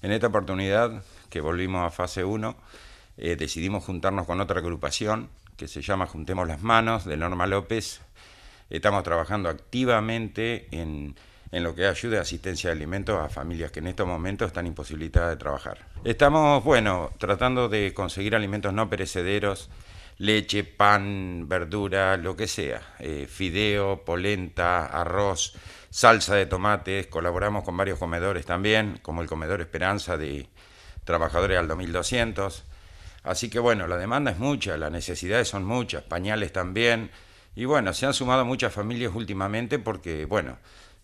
En esta oportunidad, que volvimos a fase 1, eh, decidimos juntarnos con otra agrupación que se llama Juntemos las Manos, de Norma López. Estamos trabajando activamente en, en lo que ayuda a asistencia de alimentos a familias que en estos momentos están imposibilitadas de trabajar. Estamos, bueno, tratando de conseguir alimentos no perecederos leche, pan, verdura, lo que sea, eh, fideo, polenta, arroz, salsa de tomates, colaboramos con varios comedores también, como el comedor Esperanza de Trabajadores al 2200. Así que bueno, la demanda es mucha, las necesidades son muchas, pañales también. Y bueno, se han sumado muchas familias últimamente porque, bueno,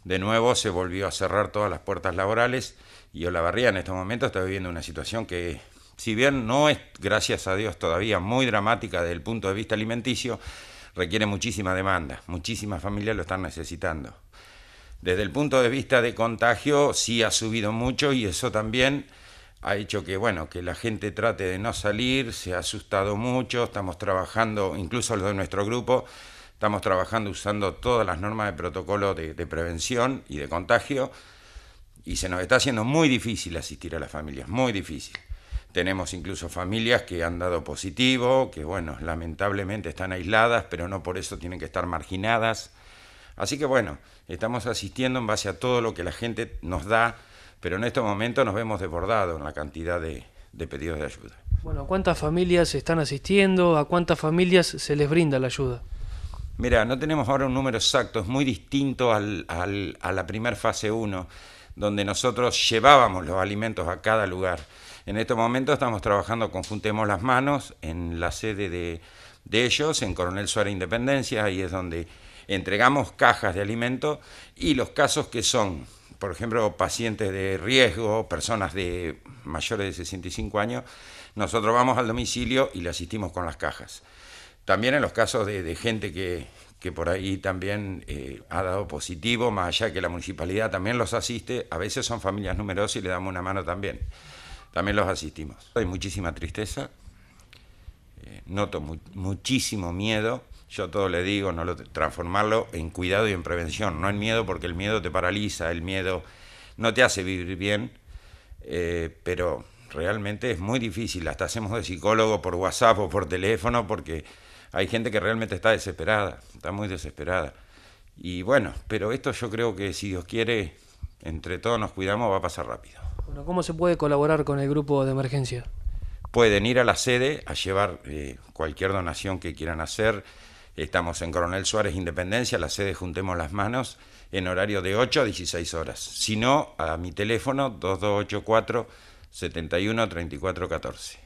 de nuevo se volvió a cerrar todas las puertas laborales y Olavarría en estos momentos está viviendo una situación que si bien no es, gracias a Dios, todavía muy dramática desde el punto de vista alimenticio, requiere muchísima demanda, muchísimas familias lo están necesitando. Desde el punto de vista de contagio, sí ha subido mucho y eso también ha hecho que, bueno, que la gente trate de no salir, se ha asustado mucho, estamos trabajando, incluso los de nuestro grupo, estamos trabajando usando todas las normas de protocolo de, de prevención y de contagio y se nos está haciendo muy difícil asistir a las familias, muy difícil. Tenemos incluso familias que han dado positivo, que bueno, lamentablemente están aisladas, pero no por eso tienen que estar marginadas. Así que bueno, estamos asistiendo en base a todo lo que la gente nos da, pero en estos momentos nos vemos desbordados en la cantidad de, pedidos de ayuda. Bueno, ¿cuántas familias están asistiendo? ¿A cuántas familias se les brinda la ayuda? Mira, no tenemos ahora un número exacto, es muy distinto al, a la primera fase 1 donde nosotros llevábamos los alimentos a cada lugar. En estos momentos estamos trabajando conjuntemos las Manos en la sede de, ellos, en Coronel Suárez Independencia, ahí es donde entregamos cajas de alimentos y los casos que son, por ejemplo, pacientes de riesgo, personas de mayores de 65 años, nosotros vamos al domicilio y le asistimos con las cajas. También en los casos de gente que que por ahí también eh, ha dado positivo, más allá que la municipalidad también los asiste, a veces son familias numerosas y le damos una mano también. También los asistimos. Hay muchísima tristeza, eh, noto muchísimo miedo, yo todo le digo, no lo, transformarlo en cuidado y en prevención, no en miedo porque el miedo te paraliza, el miedo no te hace vivir bien, eh, pero realmente es muy difícil, hasta hacemos de psicólogo por WhatsApp o por teléfono porque hay gente que realmente está desesperada, está muy desesperada. Y bueno, pero esto yo creo que si Dios quiere, entre todos nos cuidamos, va a pasar rápido. ¿cómo se puede colaborar con el grupo de emergencia? Pueden ir a la sede a llevar eh, cualquier donación que quieran hacer. Estamos en Coronel Suárez Independencia, la sede Juntemos las Manos, en horario de 8 a 16 horas. Si no, a mi teléfono 2284 71 34